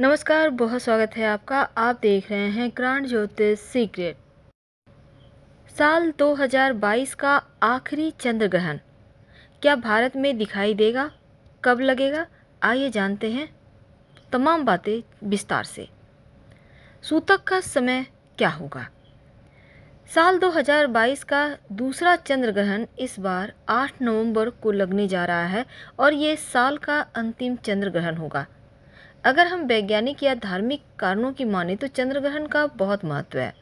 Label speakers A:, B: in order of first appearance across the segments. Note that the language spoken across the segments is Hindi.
A: नमस्कार बहुत स्वागत है आपका आप देख रहे हैं ग्रांड ज्योतिष सीक्रेट साल 2022 का आखिरी चंद्र ग्रहण क्या भारत में दिखाई देगा कब लगेगा आइए जानते हैं तमाम बातें विस्तार से सूतक का समय क्या होगा साल 2022 का दूसरा चंद्र ग्रहण इस बार 8 नवंबर को लगने जा रहा है और ये साल का अंतिम चंद्र ग्रहण होगा अगर हम वैज्ञानिक या धार्मिक कारणों की माने तो चंद्र ग्रहण का बहुत महत्व है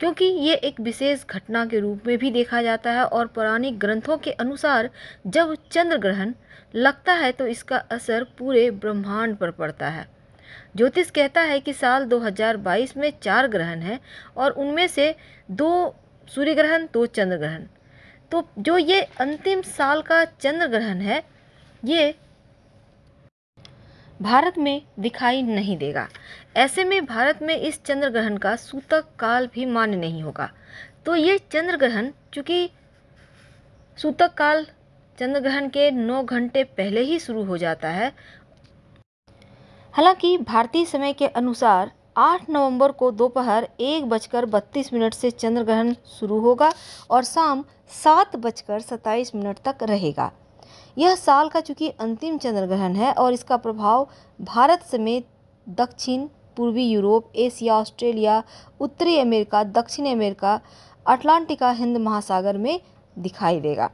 A: क्योंकि ये एक विशेष घटना के रूप में भी देखा जाता है और पौराणिक ग्रंथों के अनुसार जब चंद्र ग्रहण लगता है तो इसका असर पूरे ब्रह्मांड पर पड़ता है ज्योतिष कहता है कि साल 2022 में चार ग्रहण हैं और उनमें से दो सूर्य ग्रहण दो चंद्र ग्रहण तो जो ये अंतिम साल का चंद्र ग्रहण है ये भारत में दिखाई नहीं देगा ऐसे में भारत में इस चंद्र ग्रहण का सूतक काल भी मान्य नहीं होगा तो ये चंद्र ग्रहण चूँकि सूतक काल चंद्र ग्रहण के नौ घंटे पहले ही शुरू हो जाता है हालांकि भारतीय समय के अनुसार 8 नवंबर को दोपहर एक बजकर बत्तीस मिनट से चंद्र ग्रहण शुरू होगा और शाम सात बजकर सत्ताईस मिनट तक रहेगा यह साल का चूंकि अंतिम चंद्र ग्रहण है और इसका प्रभाव भारत समेत दक्षिण पूर्वी यूरोप एशिया ऑस्ट्रेलिया उत्तरी अमेरिका दक्षिण अमेरिका अटलांटिका हिंद महासागर में दिखाई देगा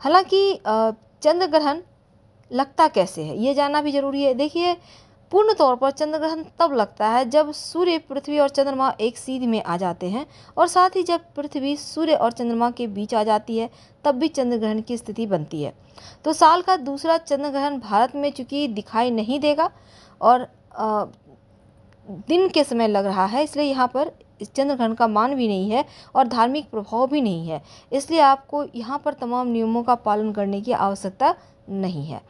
A: हालांकि चंद्र ग्रहण लगता कैसे है ये जानना भी ज़रूरी है देखिए पूर्ण तौर पर चंद्रग्रहण तब लगता है जब सूर्य पृथ्वी और चंद्रमा एक सीध में आ जाते हैं और साथ ही जब पृथ्वी सूर्य और चंद्रमा के बीच आ जाती है तब भी चंद्रग्रहण की स्थिति बनती है तो साल का दूसरा चंद्रग्रहण भारत में चूँकि दिखाई नहीं देगा और आ, दिन के समय लग रहा है इसलिए यहाँ पर चंद्रग्रहण का मान भी नहीं है और धार्मिक प्रभाव भी नहीं है इसलिए आपको यहाँ पर तमाम नियमों का पालन करने की आवश्यकता नहीं है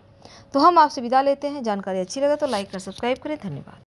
A: तो हम आपसे विदा लेते हैं जानकारी अच्छी लगे तो लाइक और सब्सक्राइब करें धन्यवाद